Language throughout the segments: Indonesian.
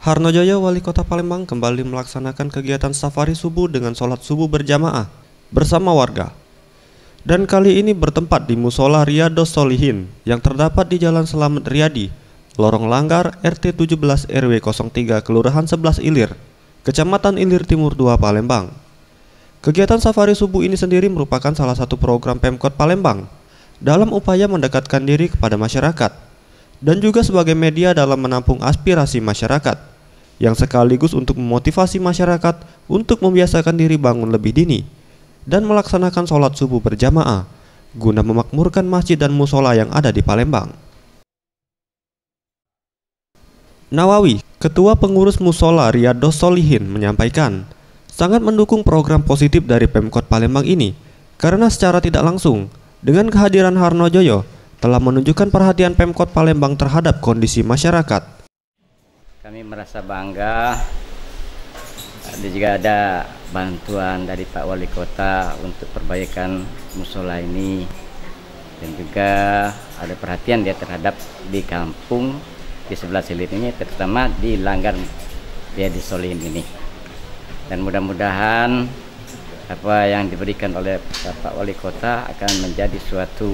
Harno Jaya, Wali Kota Palembang, kembali melaksanakan kegiatan safari subuh dengan sholat subuh berjamaah bersama warga. Dan kali ini bertempat di Musola Riyado Solihin yang terdapat di Jalan Selamat Riyadi, Lorong Langgar, RT 17 RW 03, Kelurahan 11 Ilir, Kecamatan Ilir Timur 2, Palembang. Kegiatan safari subuh ini sendiri merupakan salah satu program Pemkot Palembang dalam upaya mendekatkan diri kepada masyarakat dan juga sebagai media dalam menampung aspirasi masyarakat yang sekaligus untuk memotivasi masyarakat untuk membiasakan diri bangun lebih dini dan melaksanakan sholat subuh berjamaah guna memakmurkan masjid dan musola yang ada di Palembang. Nawawi, Ketua Pengurus Musola Riyadus Solihin menyampaikan, sangat mendukung program positif dari Pemkot Palembang ini karena secara tidak langsung dengan kehadiran Harno Joyo, telah menunjukkan perhatian Pemkot Palembang terhadap kondisi masyarakat. Kami merasa bangga ada juga ada bantuan dari Pak Wali Kota untuk perbaikan musola ini dan juga ada perhatian dia terhadap di kampung di sebelah silit ini terutama di langgar dia di Solin ini dan mudah-mudahan apa yang diberikan oleh Bapak Wali Kota akan menjadi suatu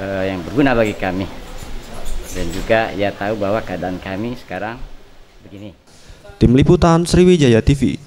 uh, yang berguna bagi kami dan juga ya tahu bahwa keadaan kami sekarang begini. Tim Liputan Sriwijaya TV